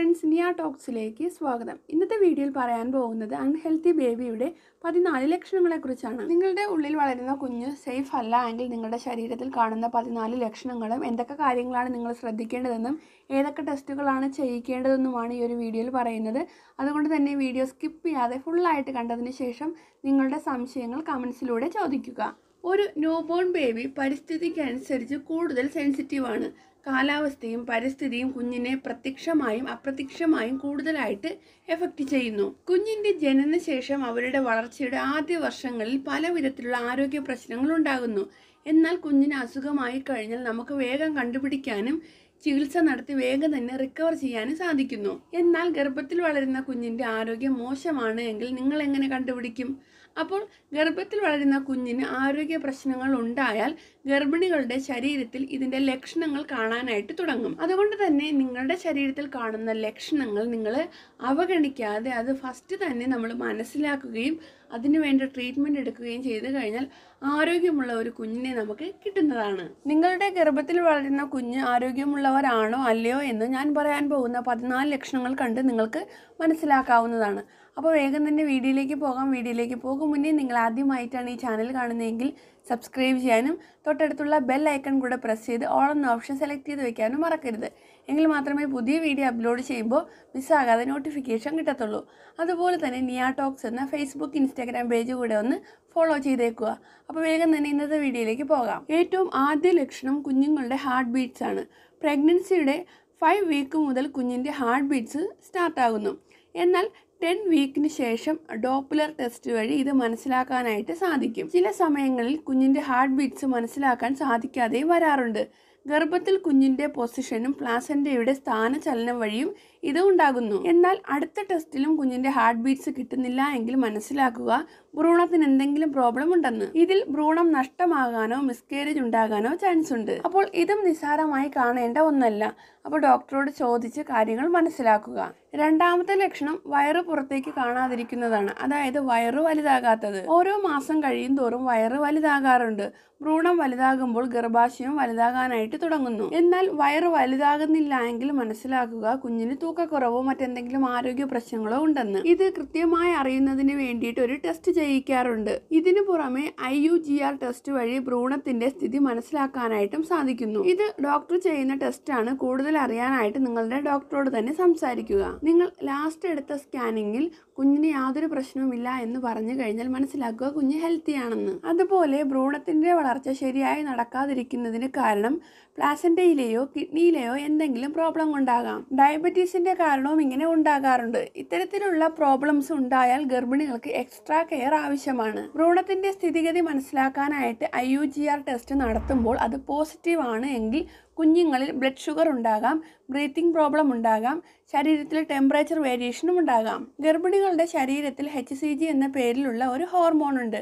friends നിയ ടോക്സിലേക്ക് സ്വാഗതം ഇന്നത്തെ വീഡിയോയിൽ പറയാൻ പോകുന്നത് അൺഹെൽത്തി ബേബിയുടെ പതിനാല് ലക്ഷണങ്ങളെക്കുറിച്ചാണ് നിങ്ങളുടെ ഉള്ളിൽ വളരുന്ന കുഞ്ഞ് സേഫ് അല്ല എങ്കിൽ നിങ്ങളുടെ ശരീരത്തിൽ കാണുന്ന പതിനാല് ലക്ഷണങ്ങളും എന്തൊക്കെ കാര്യങ്ങളാണ് നിങ്ങൾ ശ്രദ്ധിക്കേണ്ടതെന്നും ഏതൊക്കെ ടെസ്റ്റുകളാണ് ചെയ്യിക്കേണ്ടതെന്നുമാണ് ഈ ഒരു വീഡിയോയിൽ പറയുന്നത് അതുകൊണ്ട് തന്നെ വീഡിയോ സ്കിപ്പ് ചെയ്യാതെ ഫുള്ളായിട്ട് കണ്ടതിന് ശേഷം നിങ്ങളുടെ സംശയങ്ങൾ കമൻസിലൂടെ ചോദിക്കുക ഒരു ന്യൂബോൺ ബേബി പരിസ്ഥിതിക്കനുസരിച്ച് കൂടുതൽ സെൻസിറ്റീവാണ് കാലാവസ്ഥയും പരിസ്ഥിതിയും കുഞ്ഞിനെ പ്രത്യക്ഷമായും അപ്രത്യക്ഷമായും കൂടുതലായിട്ട് എഫക്റ്റ് ചെയ്യുന്നു കുഞ്ഞിൻ്റെ ജനനശേഷം അവരുടെ വളർച്ചയുടെ ആദ്യ വർഷങ്ങളിൽ പല വിധത്തിലുള്ള ആരോഗ്യ പ്രശ്നങ്ങൾ ഉണ്ടാകുന്നു എന്നാൽ കുഞ്ഞിന് അസുഖമായി കഴിഞ്ഞാൽ നമുക്ക് വേഗം കണ്ടുപിടിക്കാനും ചികിത്സ നടത്തി വേഗം തന്നെ റിക്കവർ ചെയ്യാനും സാധിക്കുന്നു എന്നാൽ ഗർഭത്തിൽ വളരുന്ന കുഞ്ഞിൻ്റെ ആരോഗ്യം മോശമാണ് എങ്കിൽ നിങ്ങൾ എങ്ങനെ കണ്ടുപിടിക്കും അപ്പോൾ ഗർഭത്തിൽ വളരുന്ന കുഞ്ഞിന് ആരോഗ്യ പ്രശ്നങ്ങൾ ഉണ്ടായാൽ ഗർഭിണികളുടെ ശരീരത്തിൽ ഇതിൻ്റെ ലക്ഷണങ്ങൾ കാണാനായിട്ട് തുടങ്ങും അതുകൊണ്ട് തന്നെ നിങ്ങളുടെ ശരീരത്തിൽ കാണുന്ന ലക്ഷണങ്ങൾ നിങ്ങൾ അവഗണിക്കാതെ അത് ഫസ്റ്റ് തന്നെ നമ്മൾ മനസ്സിലാക്കുകയും അതിനു വേണ്ട ട്രീറ്റ്മെൻറ്റ് എടുക്കുകയും ചെയ്തു കഴിഞ്ഞാൽ ആരോഗ്യമുള്ള ഒരു കുഞ്ഞിനെ നമുക്ക് കിട്ടുന്നതാണ് നിങ്ങളുടെ ഗർഭത്തിൽ വളരുന്ന കുഞ്ഞ് ആരോഗ്യമുള്ളവരാണോ അല്ലയോ എന്ന് ഞാൻ പറയാൻ പോകുന്ന പതിനാല് ലക്ഷണങ്ങൾ കണ്ട് നിങ്ങൾക്ക് മനസ്സിലാക്കാവുന്നതാണ് അപ്പോൾ വേഗം തന്നെ വീഡിയോയിലേക്ക് പോകാം വീഡിയോയിലേക്ക് പോകും മുന്നേ നിങ്ങൾ ആദ്യമായിട്ടാണ് ഈ ചാനൽ കാണുന്നതെങ്കിൽ സബ്സ്ക്രൈബ് ചെയ്യാനും തൊട്ടടുത്തുള്ള ബെൽ ഐക്കൺ കൂടെ പ്രസ് ചെയ്ത് ഓൾ എന്ന ഓപ്ഷൻ സെലക്ട് ചെയ്ത് വെക്കാനും മറക്കരുത് എങ്കിൽ മാത്രമേ പുതിയ വീഡിയോ അപ്ലോഡ് ചെയ്യുമ്പോൾ മിസ്സാകാതെ നോട്ടിഫിക്കേഷൻ കിട്ടത്തുള്ളൂ അതുപോലെ തന്നെ നിയാ ടോക്സ് എന്ന ഫേസ്ബുക്ക് ഇൻസ്റ്റാഗ്രാം പേജ് കൂടെ ഒന്ന് ഫോളോ ചെയ്തേക്കുക അപ്പോൾ വേഗം തന്നെ ഇന്നത്തെ വീഡിയോയിലേക്ക് പോകാം ഏറ്റവും ആദ്യ ലക്ഷണം കുഞ്ഞുങ്ങളുടെ ഹാർട്ട് ബീറ്റ്സ് ആണ് പ്രഗ്നൻസിയുടെ ഫൈവ് വീക്ക് മുതൽ കുഞ്ഞിൻ്റെ ഹാർട്ട് ബീറ്റ്സ് സ്റ്റാർട്ടാകുന്നു എന്നാൽ ടെൻ വീക്കിന് ശേഷം ഡോപ്പുലർ ടെസ്റ്റ് വഴി ഇത് മനസ്സിലാക്കാനായിട്ട് സാധിക്കും ചില സമയങ്ങളിൽ കുഞ്ഞിൻ്റെ ഹാർട്ട് ബീറ്റ്സ് മനസ്സിലാക്കാൻ സാധിക്കാതെ വരാറുണ്ട് ഗർഭത്തിൽ കുഞ്ഞിന്റെ പൊസിഷനും പ്ലാസന്റയുടെ സ്ഥാനചലനം വഴിയും ഇത് ഉണ്ടാകുന്നു എന്നാൽ അടുത്ത ടെസ്റ്റിലും കുഞ്ഞിന്റെ ഹാർട്ട് ബീറ്റ്സ് കിട്ടുന്നില്ല എങ്കിൽ മനസ്സിലാക്കുക ഭ്രൂണത്തിന് എന്തെങ്കിലും പ്രോബ്ലം ഉണ്ടെന്ന് ഇതിൽ ഭ്രൂണം നഷ്ടമാകാനോ മിസ്കേരേജ് ഉണ്ടാകാനോ ചാൻസ് ഉണ്ട് അപ്പോൾ ഇതും നിസ്സാരമായി കാണേണ്ട ഒന്നല്ല അപ്പോൾ ഡോക്ടറോട് ചോദിച്ച് കാര്യങ്ങൾ മനസ്സിലാക്കുക രണ്ടാമത്തെ ലക്ഷണം വയറ് പുറത്തേക്ക് കാണാതിരിക്കുന്നതാണ് അതായത് വയറ് വലുതാകാത്തത് ഓരോ മാസം കഴിയും തോറും വയറ് വലുതാകാറുണ്ട് ഭ്രൂണം വലുതാകുമ്പോൾ ഗർഭാശയം വലുതാകാനായിട്ട് തുടങ്ങുന്നു എന്നാൽ വയറ് വലുതാകുന്നില്ല എങ്കിൽ മനസ്സിലാക്കുക കുഞ്ഞിന് തൂക്കക്കുറവോ മറ്റെന്തെങ്കിലും ആരോഗ്യ പ്രശ്നങ്ങളോ ഉണ്ടെന്ന് ഇത് കൃത്യമായി അറിയുന്നതിന് വേണ്ടിയിട്ട് ഒരു ടെസ്റ്റ് ചെയ്യിക്കാറുണ്ട് ഇതിനു പുറമെ I U G R test വഴി ഭ്രൂണത്തിന്റെ സ്ഥിതി മനസ്സിലാക്കാനായിട്ടും സാധിക്കുന്നു ഇത് ഡോക്ടർ ചെയ്യുന്ന ടെസ്റ്റാണ് കൂടുതൽ അറിയാനായിട്ട് നിങ്ങളുടെ ഡോക്ടറോട് തന്നെ സംസാരിക്കുക നിങ്ങൾ ലാസ്റ്റ് എടുത്ത സ്കാനിങ്ങിൽ കുഞ്ഞിന് യാതൊരു പ്രശ്നവുമില്ല എന്ന് പറഞ്ഞു കഴിഞ്ഞാൽ മനസ്സിലാക്കുക കുഞ്ഞ് ഹെൽത്തി ആണെന്ന് അതുപോലെ ഭ്രൂണത്തിന്റെ വളർച്ച വളർച്ച ശരിയായി നടക്കാതിരിക്കുന്നതിന് കാരണം പ്ലാസൻറ്റയിലെയോ കിഡ്നിയിലെയോ എന്തെങ്കിലും പ്രോബ്ലം ഉണ്ടാകാം ഡയബറ്റീസിൻ്റെ കാരണവും ഇങ്ങനെ ഉണ്ടാകാറുണ്ട് ഇത്തരത്തിലുള്ള പ്രോബ്ലംസ് ഉണ്ടായാൽ ഗർഭിണികൾക്ക് എക്സ്ട്രാ കെയർ ആവശ്യമാണ് ഭ്രൂണത്തിൻ്റെ സ്ഥിതിഗതി മനസ്സിലാക്കാനായിട്ട് I U G R test നടത്തുമ്പോൾ അത് പോസിറ്റീവ് ആണ് എങ്കിൽ കുഞ്ഞുങ്ങളിൽ ബ്ലഡ് ഷുഗർ ഉണ്ടാകാം ബ്രീത്തിങ് പ്രോബ്ലം ഉണ്ടാകാം ശരീരത്തിൽ ടെമ്പറേച്ചർ വേരിയേഷനും ഉണ്ടാകാം ഗർഭിണികളുടെ ശരീരത്തിൽ എച്ച് സി ജി എന്ന പേരിലുള്ള ഒരു ഹോർമോൺ ഉണ്ട്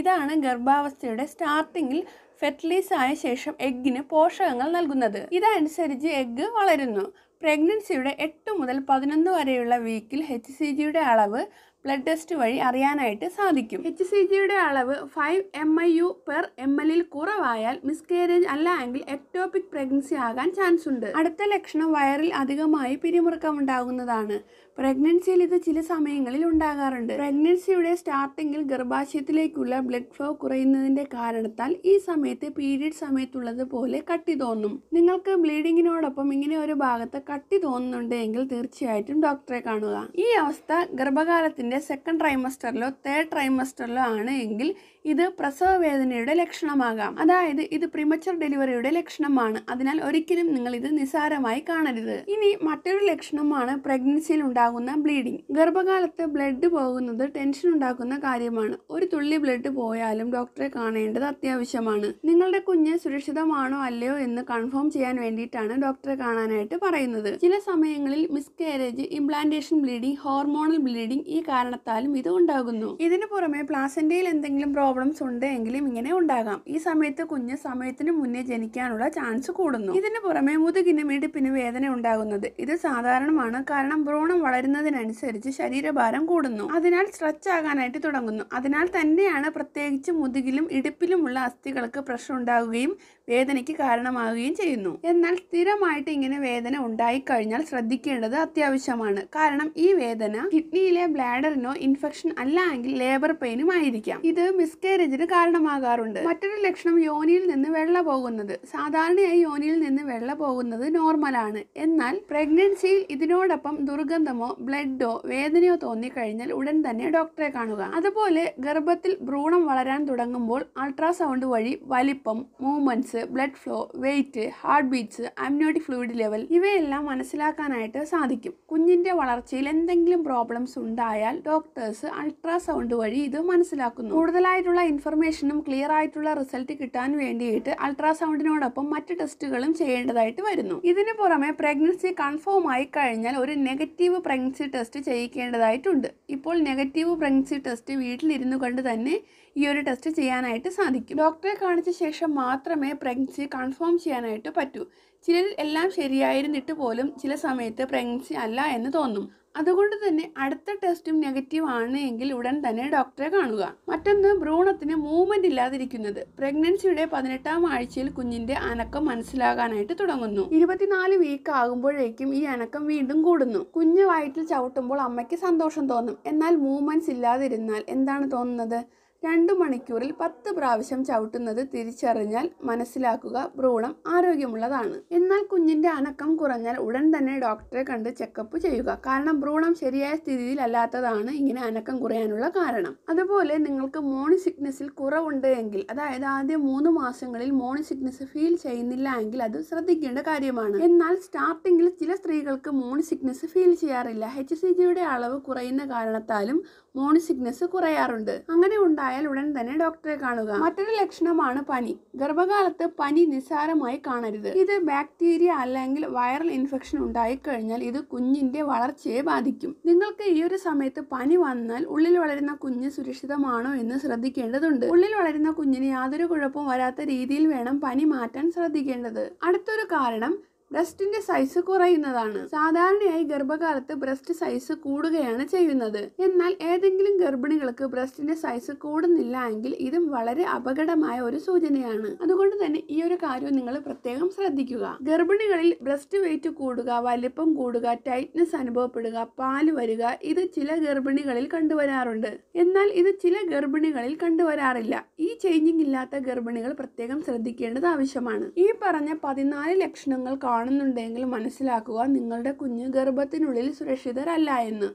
ഇതാണ് ഗർഭാവസ്ഥയുടെ സ്റ്റാർട്ടിങ്ങിൽ ഫെർട്ടിലൈസ് ആയ ശേഷം എഗ്ഗിന് പോഷകങ്ങൾ നൽകുന്നത് ഇതനുസരിച്ച് എഗ്ഗ് വളരുന്നു പ്രഗ്നൻസിയുടെ എട്ട് മുതൽ പതിനൊന്ന് വരെയുള്ള വീക്കിൽ എച്ച് സി ജിയുടെ അളവ് ബ്ലഡ് ടെസ്റ്റ് വഴി അറിയാനായിട്ട് സാധിക്കും എച്ച് സി ജിയുടെ അളവ് five M I U per M എല്ലിൽ കുറവായാൽ മിസ്കേരേജ് അല്ല എങ്കിൽ എക്ടോപിക് പ്രഗ്നൻസി ആകാൻ ചാൻസ് ഉണ്ട് അടുത്ത ലക്ഷണം വയറിൽ അധികമായി പിരിമുറുക്കം ഉണ്ടാകുന്നതാണ് പ്രഗ്നൻസിയിൽ ഇത് ചില സമയങ്ങളിൽ ഉണ്ടാകാറുണ്ട് പ്രഗ്നൻസിയുടെ സ്റ്റാർട്ടിങ്ങിൽ ഗർഭാശയത്തിലേക്കുള്ള ബ്ലഡ് ഫ്ലോ കുറയുന്നതിന്റെ കാരണത്താൽ ഈ സമയത്ത് പീരീഡ് സമയത്തുള്ളത് പോലെ കട്ടി തോന്നും നിങ്ങൾക്ക് ബ്ലീഡിങ്ങിനോടൊപ്പം ഇങ്ങനെ ഒരു ഭാഗത്ത് കട്ടി തോന്നുന്നുണ്ടെങ്കിൽ തീർച്ചയായിട്ടും ഡോക്ടറെ കാണുക ഈ അവസ്ഥ ഗർഭകാലത്തിന്റെ സെക്കൻഡ് ട്രൈമസ്റ്ററിലോ തേർഡ് ട്രൈമസ്റ്ററിലോ ആണ് എങ്കിൽ ഇത് പ്രസവ വേദനയുടെ ലക്ഷണമാകാം അതായത് ഇത് പ്രിമച്ചർ ഡെലിവറിയുടെ ലക്ഷണമാണ് അതിനാൽ ഒരിക്കലും നിങ്ങൾ ഇത് നിസാരമായി കാണരുത് ഇനി മറ്റൊരു ലക്ഷണമാണ് പ്രഗ്നൻസിയിൽ ഉണ്ടാകുന്ന ബ്ലീഡിംഗ് ഗർഭകാലത്ത് ബ്ലഡ് പോകുന്നത് ടെൻഷൻ ഉണ്ടാക്കുന്ന കാര്യമാണ് ഒരു തുള്ളി ബ്ലഡ് പോയാലും ഡോക്ടറെ കാണേണ്ടത് അത്യാവശ്യമാണ് നിങ്ങളുടെ കുഞ്ഞ് സുരക്ഷിതമാണോ അല്ലയോ എന്ന് കൺഫേം ചെയ്യാൻ വേണ്ടിയിട്ടാണ് ഡോക്ടറെ കാണാനായിട്ട് പറയുന്നത് ചില സമയങ്ങളിൽ miscarriage implantation bleeding hormonal bleeding ഈ കാരണത്താലും ഇത് ഉണ്ടാകുന്നു ഇതിനു പുറമെ പ്ലാസന്റയിൽ എന്തെങ്കിലും പ്രോബ്ലംസ് ഉണ്ട് എങ്കിലും ഇങ്ങനെ ഉണ്ടാകാം ഈ സമയത്ത് കുഞ്ഞ് സമയത്തിന് മുന്നേ ജനിക്കാനുള്ള ചാൻസ് കൂടുന്നു ഇതിനു പുറമെ മുതുകിനും ഇടുപ്പിനും വേദന ഉണ്ടാകുന്നത് ഇത് സാധാരണമാണ് കാരണം ഭ്രൂണം വളരുന്നതിനനുസരിച്ച് ശരീരഭാരം കൂടുന്നു അതിനാൽ സ്ട്രെച്ച് ആകാനായിട്ട് തുടങ്ങുന്നു അതിനാൽ തന്നെയാണ് പ്രത്യേകിച്ച് മുതുകിലും ഇടുപ്പിലുമുള്ള അസ്ഥികൾക്ക് പ്രഷർ ഉണ്ടാകുകയും വേദനയ്ക്ക് കാരണമാവുകയും ചെയ്യുന്നു എന്നാൽ സ്ഥിരമായിട്ട് ഇങ്ങനെ വേദന ഉണ്ടായിക്കഴിഞ്ഞാൽ ശ്രദ്ധിക്കേണ്ടത് അത്യാവശ്യമാണ് കാരണം ഈ വേദന കിഡ്നിയിലെ ബ്ലാഡറിനോ ഇൻഫെക്ഷൻ അല്ല എങ്കിൽ ലേബർ പെയിനും ആയിരിക്കാം ഇത് മിസ്കേരേജിന് കാരണമാകാറുണ്ട് മറ്റൊരു ലക്ഷണം യോനിയിൽ നിന്ന് വെള്ള പോകുന്നത് സാധാരണയായി യോനിയിൽ നിന്ന് വെള്ള പോകുന്നത് നോർമലാണ് എന്നാൽ പ്രഗ്നൻസിയിൽ ഇതിനോടൊപ്പം ദുർഗന്ധമോ ബ്ലഡോ വേദനയോ തോന്നിക്കഴിഞ്ഞാൽ ഉടൻ തന്നെ ഡോക്ടറെ കാണുക അതുപോലെ ഗർഭത്തിൽ ഭ്രൂണം വളരാൻ തുടങ്ങുമ്പോൾ അൾട്രാസൗണ്ട് വഴി വലിപ്പം movements blood flow weight heart beats amniotic fluid level ഇവയെല്ലാം മനസ്സിലാക്കാനായിട്ട് സാധിക്കും കുഞ്ഞിൻ്റെ വളർച്ചയിൽ എന്തെങ്കിലും പ്രോബ്ലംസ് ഉണ്ടായാൽ ഡോക്ടേഴ്സ് അൾട്രാസൗണ്ട് വഴി ഇത് മനസ്സിലാക്കുന്നു കൂടുതലായിട്ടുള്ള ഇൻഫർമേഷനും ക്ലിയർ ആയിട്ടുള്ള റിസൾട്ട് കിട്ടാൻ വേണ്ടിയിട്ട് അൾട്രാസൗണ്ടിനോടൊപ്പം മറ്റ് ടെസ്റ്റുകളും ചെയ്യേണ്ടതായിട്ട് വരുന്നു ഇതിനു പുറമെ പ്രഗ്നൻസി കൺഫേം ആയി കഴിഞ്ഞാൽ ഒരു നെഗറ്റീവ് പ്രഗ്നൻസി ടെസ്റ്റ് ചെയ്യിക്കേണ്ടതായിട്ടുണ്ട് ഇപ്പോൾ നെഗറ്റീവ് പ്രഗ്നൻസി ടെസ്റ്റ് വീട്ടിലിരുന്നു കൊണ്ട് തന്നെ ഈ ഒരു ടെസ്റ്റ് ചെയ്യാനായിട്ട് സാധിക്കും ഡോക്ടറെ കാണിച്ച ശേഷം മാത്രമേ പ്രഗ്നൻസി കൺഫേം ചെയ്യാനായിട്ട് പറ്റൂ ചിലരിൽ എല്ലാം ശരിയായിരുന്നിട്ട് പോലും ചില സമയത്ത് പ്രഗ്നൻസി അല്ല എന്ന് തോന്നും അതുകൊണ്ട് തന്നെ അടുത്ത ടെസ്റ്റും നെഗറ്റീവ് ആണ് എങ്കിൽ ഉടൻ തന്നെ ഡോക്ടറെ കാണുക മറ്റൊന്ന് ഭ്രൂണത്തിന് മൂവ്മെന്റ് ഇല്ലാതിരിക്കുന്നത് പ്രഗ്നൻസിയുടെ പതിനെട്ടാം ആഴ്ചയിൽ കുഞ്ഞിന്റെ അനക്കം മനസ്സിലാകാനായിട്ട് തുടങ്ങുന്നു ഇരുപത്തിനാല് വീക്ക് ആകുമ്പോഴേക്കും ഈ അനക്കം വീണ്ടും കൂടുന്നു കുഞ്ഞ് വയറ്റിൽ ചവിട്ടുമ്പോൾ അമ്മയ്ക്ക് സന്തോഷം തോന്നും എന്നാൽ മൂവ്മെന്റ്സ് ഇല്ലാതിരുന്നാൽ എന്താണ് തോന്നുന്നത് രണ്ടു മണിക്കൂറിൽ പത്ത് പ്രാവശ്യം ചവിട്ടുന്നത് തിരിച്ചറിഞ്ഞാൽ മനസ്സിലാക്കുക ഭ്രൂണം ആരോഗ്യമുള്ളതാണ് എന്നാൽ കുഞ്ഞിന്റെ അനക്കം കുറഞ്ഞാൽ ഉടൻ തന്നെ ഡോക്ടറെ കണ്ട് ചെക്കപ്പ് ചെയ്യുക കാരണം ഭ്രൂണം ശരിയായ സ്ഥിതിയിലല്ലാത്തതാണ് ഇങ്ങനെ അനക്കം കുറയാനുള്ള കാരണം അതുപോലെ നിങ്ങൾക്ക് മോണി സിക്നസിൽ കുറവുണ്ട് എങ്കിൽ അതായത് ആദ്യ മൂന്ന് മാസങ്ങളിൽ മോണി സിക്നസ് ഫീൽ ചെയ്യുന്നില്ല എങ്കിൽ അത് ശ്രദ്ധിക്കേണ്ട കാര്യമാണ് എന്നാൽ സ്റ്റാർട്ടിങ്ങിൽ ചില സ്ത്രീകൾക്ക് മോണി സിക്നസ് ഫീൽ ചെയ്യാറില്ല എച്ച് സി ജിയുടെ അളവ് കുറയുന്ന കാരണത്താലും മോണി സിക്നസ് കുറയാറുണ്ട് അങ്ങനെ ഉണ്ടായ ഉണ്ടായാൽ ഉടൻ തന്നെ ഡോക്ടറെ കാണുക മറ്റൊരു ലക്ഷണമാണ് പനി ഗർഭകാലത്ത് പനി നിസ്സാരമായി കാണരുത് ഇത് ബാക്ടീരിയ അല്ലെങ്കിൽ വൈറൽ ഇൻഫെക്ഷൻ ഉണ്ടായി കഴിഞ്ഞാൽ ഇത് കുഞ്ഞിന്റെ വളർച്ചയെ ബാധിക്കും നിങ്ങൾക്ക് ഈ ഒരു സമയത്ത് പനി വന്നാൽ ഉള്ളിൽ വളരുന്ന കുഞ്ഞ് സുരക്ഷിതമാണോ എന്ന് ശ്രദ്ധിക്കേണ്ടതുണ്ട് ഉള്ളിൽ വളരുന്ന കുഞ്ഞിന് യാതൊരു കുഴപ്പവും വരാത്ത രീതിയിൽ വേണം പനി മാറ്റാൻ ശ്രദ്ധിക്കേണ്ടത് അടുത്തൊരു കാരണം ബ്രസ്റ്റിന്റെ സൈസ് കുറയുന്നതാണ് സാധാരണയായി ഗർഭകാലത്ത് ബ്രസ്റ്റ് സൈസ് കൂടുകയാണ് ചെയ്യുന്നത് എന്നാൽ ഏതെങ്കിലും ഗർഭിണികൾക്ക് ബ്രസ്റ്റിന്റെ സൈസ് കൂടുന്നില്ല എങ്കിൽ ഇതും വളരെ അപകടമായ ഒരു സൂചനയാണ് അതുകൊണ്ട് തന്നെ ഈ ഒരു കാര്യം നിങ്ങൾ പ്രത്യേകം ശ്രദ്ധിക്കുക ഗർഭിണികളിൽ ബ്രസ്റ്റ് വെയിറ്റ് കൂടുക വലിപ്പം കൂടുക ടൈറ്റ്നെസ് അനുഭവപ്പെടുക പാല് വരിക ഇത് ചില ഗർഭിണികളിൽ കണ്ടുവരാറുണ്ട് എന്നാൽ ഇത് ചില ഗർഭിണികളിൽ കണ്ടുവരാറില്ല ഈ ചേഞ്ചിങ് ഇല്ലാത്ത ഗർഭിണികൾ പ്രത്യേകം ശ്രദ്ധിക്കേണ്ടത് ആവശ്യമാണ് ഈ പറഞ്ഞ പതിനാല് ലക്ഷണങ്ങൾ കാണുന്നുണ്ടെങ്കിൽ മനസ്സിലാക്കുക നിങ്ങളുടെ കുഞ്ഞ് ഗർഭത്തിനുള്ളിൽ സുരക്ഷിതരല്ല എന്ന്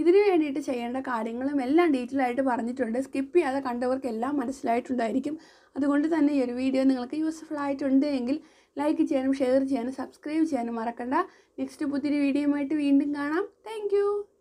ഇതിനു വേണ്ടിയിട്ട് ചെയ്യേണ്ട കാര്യങ്ങളും എല്ലാം ഡീറ്റെയിൽ ആയിട്ട് പറഞ്ഞിട്ടുണ്ട് സ്കിപ്പ് ചെയ്യാതെ കണ്ടവർക്കെല്ലാം മനസ്സിലായിട്ടുണ്ടായിരിക്കും അതുകൊണ്ട് തന്നെ ഈ ഒരു വീഡിയോ നിങ്ങൾക്ക് യൂസ്ഫുൾ ആയിട്ടുണ്ട് എങ്കിൽ ലൈക്ക് ചെയ്യാനും ഷെയർ ചെയ്യാനും സബ്സ്ക്രൈബ് ചെയ്യാനും മറക്കണ്ട നെക്സ്റ്റ് പുതിയൊരു വീഡിയോയുമായിട്ട് വീണ്ടും കാണാം താങ്ക്